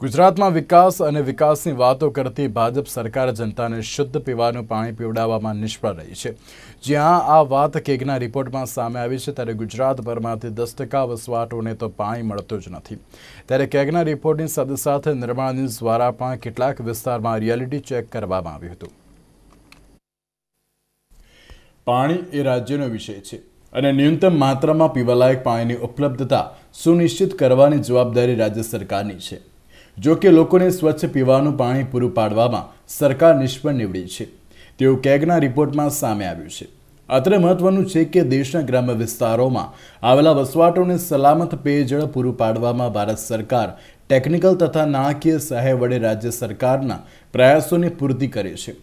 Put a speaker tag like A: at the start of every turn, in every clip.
A: ગુજરાતમાં વિકાસ અને વિકાસની વાતો કરતી ભાજપ સરકાર જનતાને શુદ્ધ પીવાનું પાણી પીવડાવવામાં નિષ્ફળ રહી છે જ્યાં આ વાત કેગના રિપોર્ટમાં સામે આવી છે ત્યારે ગુજરાતભરમાંથી દસ ટકા વસવાટોને તો પાણી મળતું જ નથી ત્યારે કેગના રિપોર્ટની સાથે સાથે નિર્માણ ન્યૂઝ દ્વારા પણ કેટલાક વિસ્તારમાં રિયાલિટી ચેક કરવામાં આવ્યું હતું પાણી એ રાજ્યનો વિષય છે અને ન્યૂનતમ માત્રામાં પીવાલાયક પાણીની ઉપલબ્ધતા સુનિશ્ચિત કરવાની જવાબદારી રાજ્ય સરકારની છે જો કે લોકોને સ્વચ્છ પીવાનું પાણી પૂરું પાડવામાં સરકાર નિષ્ફળ નીવડી છે તેઓ કેગના રિપોર્ટમાં સામે આવ્યું છે અત્રે મહત્વનું છે કે દેશના ગ્રામ્ય વિસ્તારોમાં આવેલા વસવાટોને સલામત પેયજળ પૂરું પાડવામાં ભારત સરકાર ટેકનિકલ તથા નાણાકીય સહાય વડે રાજ્ય સરકારના પ્રયાસોની પૂર્તિ કરે છે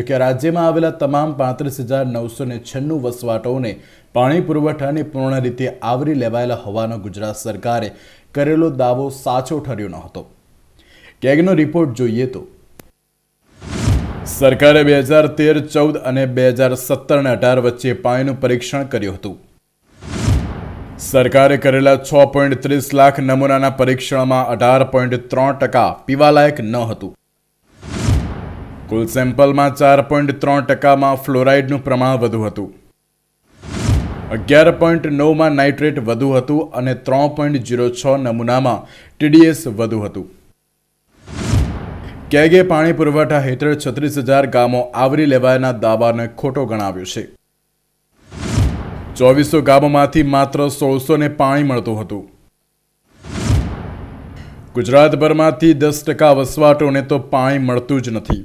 A: જોકે રાજ્યમાં આવેલા તમામ પાંત્રીસ હજાર નવસો ને છન્નું વસવાટોને પાણી પુરવઠાને પૂર્ણ રીતે આવરી લેવાયેલા હોવાનો ગુજરાત સરકારે કરેલો દાવો સાચો ઠર્યો ન હતો કેગનો રિપોર્ટ જોઈએ તો સરકારે બે હજાર તેર ચૌદ અને બે હજાર સત્તર અને અઢાર વચ્ચે પાણીનું પરીક્ષણ કર્યું હતું સરકારે કરેલા છ પોઈન્ટ ત્રીસ લાખ નમૂનાના પરીક્ષણમાં અઢાર પોઈન્ટ ત્રણ ટકા પીવાલાયક ન હતું કુલ સેમ્પલમાં ચાર પોઈન્ટ ત્રણ ટકામાં ફ્લોરાઇડનું પ્રમાણ વધુ હતું અગિયાર પોઈન્ટ નવમાં નાઇટ્રેટ વધુ હતું અને ત્રણ પોઈન્ટ જીરો છ નમૂનામાં ટીડીએસ વધુ હતું કેગે પાણી પુરવઠા હેઠળ છત્રીસ હજાર ગામો આવરી લેવાયાના દાવાને ખોટો ગણાવ્યો છે ચોવીસો ગામોમાંથી માત્ર સોળસોને પાણી મળતું હતું ગુજરાતભરમાંથી દસ ટકા વસવાટોને તો પાણી મળતું જ નથી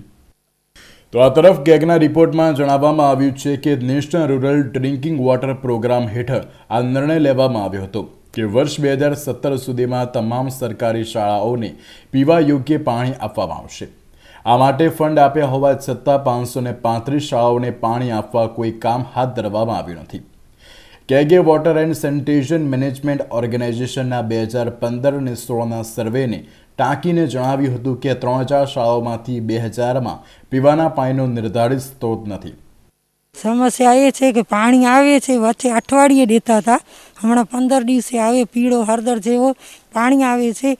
A: તો આ તરફ ગેગના રિપોર્ટમાં જણાવવામાં આવ્યું છે કે national rural drinking water programme હેઠળ આ નિર્ણય લેવામાં આવ્યો હતો કે વર્ષ બે હજાર સત્તર સુધીમાં તમામ સરકારી શાળાઓને પીવા યોગ્ય પાણી આપવામાં આવશે આ માટે ફંડ આપ્યા હોવા છતાં પાંચસો ને પાંત્રીસ શાળાઓને પાણી આપવા કોઈ કામ હાથ ધરવામાં આવ્યું નથી કેગે વોટર એન્ડ સેનિટેશન મેનેજમેન્ટ ઓર્ગેનાઇઝેશનના બે હજાર પંદર અને સોળના સર્વેને ટાંકીને જણાવ્યું હતું કે ત્રણ હજાર શાળાઓમાંથી બે હજારમાં પીવાના પાણીનો નિર્ધારિત સ્ત્રોત નથી
B: સમસ્યા એ છે કે પાણી આવે છે વચ્ચે અઠવાડિયે દેતા હતા હમણાં પંદર દિવસે આવે પીળો હળદર જેવો પાણી આવે છે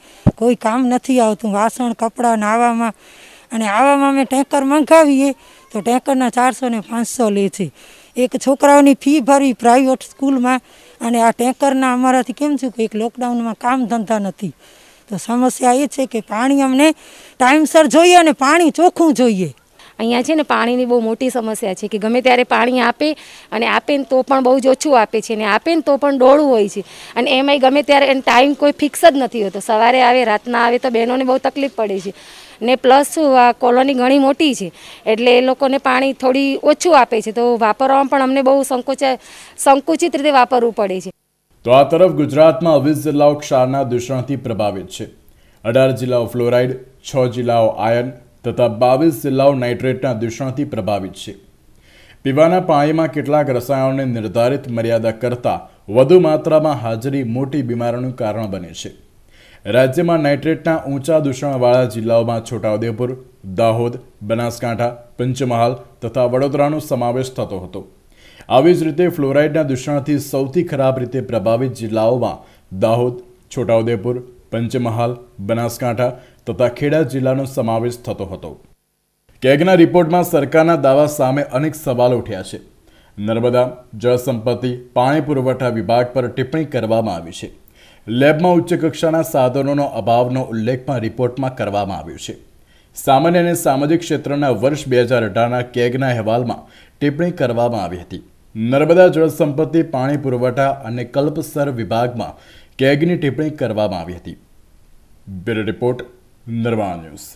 B: કોઈ કામ નથી આવતું વાસણ કપડાં નાવામાં અને આવામાં અમે ટેન્કર મંગાવીએ તો ટેન્કરના ચારસો ને પાંચસો લે છે એક છોકરાઓની ફી ભરવી પ્રાઇવેટ સ્કૂલમાં અને આ ટેન્કરના અમારાથી કેમ છું કે એક લોકડાઉનમાં કામ ધંધા નથી તો સમસ્યા એ છે કે પાણી અમને ટાઈમસર જોઈએ અને પાણી ચોખ્ખું જોઈએ અહીંયા છે ને પાણીની બહુ મોટી સમસ્યા છે કે ગમે ત્યારે પાણી આપે અને આપે ને તો પણ બહુ જ ઓછું આપે છે અને આપે ને તો પણ ડોળું હોય છે અને એમાંય ગમે ત્યારે એનો ટાઈમ કોઈ ફિક્સ જ નથી હોતો સવારે આવે રાતના આવે તો બહેનોને બહુ તકલીફ પડે છે ને પ્લસ આ કોલોની ઘણી મોટી છે એટલે એ લોકોને પાણી થોડી ઓછું આપે છે તો વાપરવામાં પણ અમને બહુ સંકોચાય સંકુચિત રીતે વાપરવું પડે
A: છે તો આ તરફ ગુજરાતમાં વીસ જિલ્લાઓ ક્ષારના દૂષણથી પ્રભાવિત છે અઢાર જિલ્લાઓ ફ્લોરાઇડ છ જિલ્લાઓ આયર્ન તથા બાવીસ જિલ્લાઓ નાઇટ્રેટના દૂષણથી પ્રભાવિત છે પીવાના પાણીમાં કેટલાક રસાયણોને નિર્ધારિત મર્યાદા કરતાં વધુ માત્રામાં હાજરી મોટી બીમારીનું કારણ બને છે રાજ્યમાં નાઇટ્રેટના ઊંચા દૂષણવાળા જિલ્લાઓમાં છોટાઉદેપુર દાહોદ બનાસકાંઠા પંચમહાલ તથા વડોદરાનો સમાવેશ થતો હતો આવી જ રીતે ફ્લોરાઇડના દૂષણથી સૌથી ખરાબ રીતે પ્રભાવિત જિલ્લાઓમાં દાહોદ છોટાઉદેપુર પંચમહાલ બનાસકાંઠા તથા ખેડા જિલ્લાનો સમાવેશ થતો હતો કેગના રિપોર્ટમાં સરકારના દાવા સામે અનેક સવાલ ઉઠ્યા છે નર્મદા જળસંપત્તિ પાણી પુરવઠા વિભાગ પર ટિપ્પણી કરવામાં આવી છે લેબમાં ઉચ્ચ કક્ષાના સાધનોનો અભાવનો ઉલ્લેખ પણ રિપોર્ટમાં કરવામાં આવ્યો છે સામાન્ય અને સામાજિક ક્ષેત્રના વર્ષ બે હજાર અઢારના કેગના અહેવાલમાં ટિપ્પણી કરવામાં આવી હતી નર્મદા જળસંપત્તિ પાણી પુરવઠા અને કલ્પસર વિભાગમાં કેગની ટિપ્પણી કરવામાં આવી હતી બ્યુરો રિપોર્ટ નર્મા ન્યૂઝ